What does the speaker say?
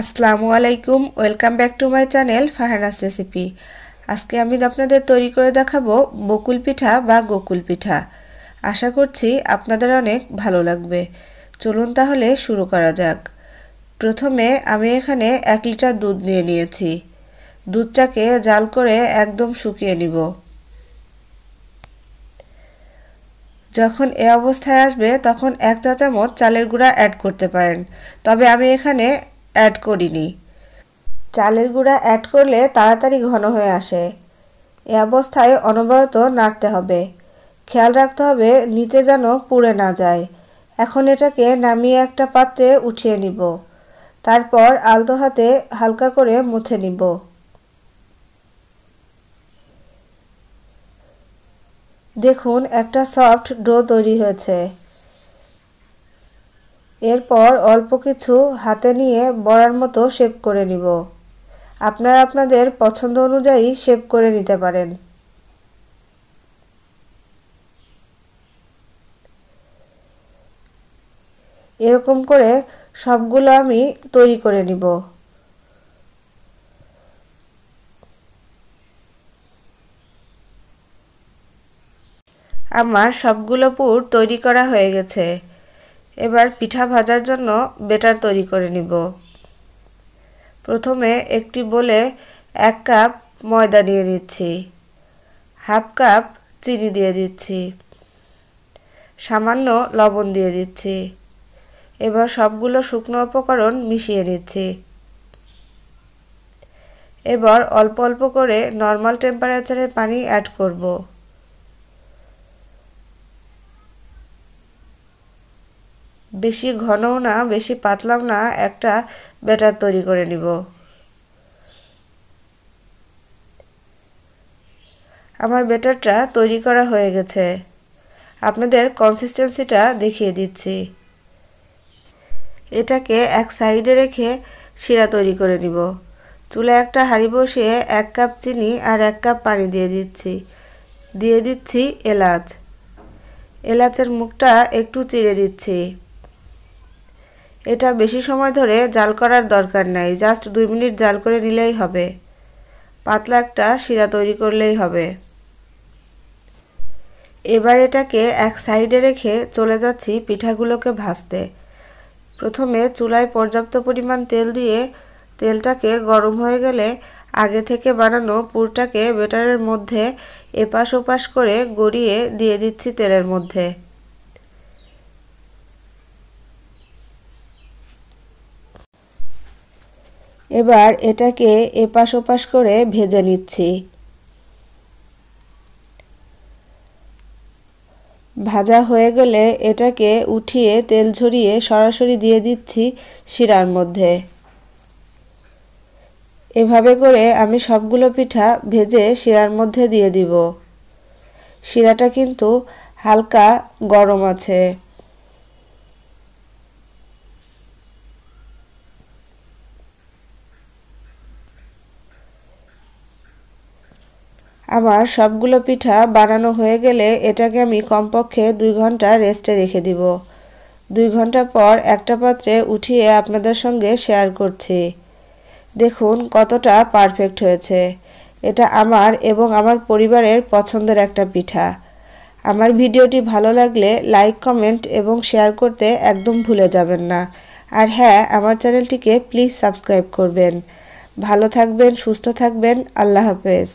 আসসালামু আলাইকুম welcome back to my channel Fahana's recipe আজকে আমি আপনাদের তৈরি করে দেখাবো বকুল পিঠা বা গোকুল পিঠা আশা করছি আপনাদের অনেক ভালো লাগবে চলুন তাহলে শুরু করা যাক প্রথমে আমি এখানে এক লিটার দুধ নিয়ে নিয়েছি দুধটাকে জাল করে একদম শুকিয়ে নিব যখন এ অবস্থায় আসবে তখন এক চা চামচ চালের গুঁড়া অ্যাড করতে পারেন তবে আমি এখানে অ্যাড করিনি চালের গুঁড়া অ্যাড করলে তাড়াতাড়ি ঘন হয়ে আসে এ অবস্থায় অনবরত নাড়তে হবে খেয়াল রাখতে হবে নিচে যেন পুড়ে না যায় এখন এটাকে নামিয়ে একটা পাত্রে উঠিয়ে নিব তারপর আলতো হাতে হালকা করে মুথে নিব দেখুন একটা সফট ডো তৈরি হয়েছে এরপর অল্প কিছু হাতে নিয়ে বড়ার মতো শেপ করে নিব আপনারা আপনাদের পছন্দ অনুযায়ী শেপ করে নিতে পারেন এরকম করে সবগুলো আমি তৈরি করে নিব আমার সবগুলো পুর তৈরি করা হয়ে গেছে এবার পিঠা ভাজার জন্য বেটার তৈরি করে নিব প্রথমে একটি বলে এক কাপ ময়দা নিয়ে দিচ্ছি হাফ কাপ চিনি দিয়ে দিচ্ছি সামান্য লবণ দিয়ে দিচ্ছি এবার সবগুলো শুকনো উপকরণ মিশিয়ে নিচ্ছি এবার অল্প অল্প করে নর্মাল টেম্পারেচারের পানি অ্যাড করবো বেশি ঘনও না বেশি পাতলাও না একটা ব্যাটার তৈরি করে নিব আমার ব্যাটারটা তৈরি করা হয়ে গেছে আপনাদের কনসিস্টেন্সিটা দেখিয়ে দিচ্ছি এটাকে এক সাইডে রেখে শিরা তৈরি করে নিব চুলা একটা হাঁড়ি বসিয়ে এক কাপ চিনি আর এক কাপ পানি দিয়ে দিচ্ছি দিয়ে দিচ্ছি এলাচ এলাচের মুখটা একটু চিড়ে দিচ্ছি এটা বেশি সময় ধরে জাল করার দরকার নাই জাস্ট দুই মিনিট জাল করে নিলেই হবে পাতলা একটা শিরা তৈরি করলেই হবে এবার এটাকে এক সাইডে রেখে চলে যাচ্ছি পিঠাগুলোকে ভাজতে প্রথমে চুলায় পর্যাপ্ত পরিমাণ তেল দিয়ে তেলটাকে গরম হয়ে গেলে আগে থেকে বানানো পুরটাকে বেটারের মধ্যে এপাশ ওপাশ করে গড়িয়ে দিয়ে দিচ্ছি তেলের মধ্যে এবার এটাকে এপাশ ওপাশ করে ভেজে নিচ্ছি ভাজা হয়ে গেলে এটাকে উঠিয়ে তেল ঝরিয়ে সরাসরি দিয়ে দিচ্ছি শিরার মধ্যে এভাবে করে আমি সবগুলো পিঠা ভেজে শিরার মধ্যে দিয়ে দিব শিরাটা কিন্তু হালকা গরম আছে আমার সবগুলো পিঠা বানানো হয়ে গেলে এটাকে আমি কমপক্ষে দুই ঘন্টা রেস্টে রেখে দিব দুই ঘন্টা পর একটা পাত্রে উঠিয়ে আপনাদের সঙ্গে শেয়ার করছি দেখুন কতটা পারফেক্ট হয়েছে এটা আমার এবং আমার পরিবারের পছন্দের একটা পিঠা আমার ভিডিওটি ভালো লাগলে লাইক কমেন্ট এবং শেয়ার করতে একদম ভুলে যাবেন না আর হ্যাঁ আমার চ্যানেলটিকে প্লিজ সাবস্ক্রাইব করবেন ভালো থাকবেন সুস্থ থাকবেন আল্লাহ হাফেজ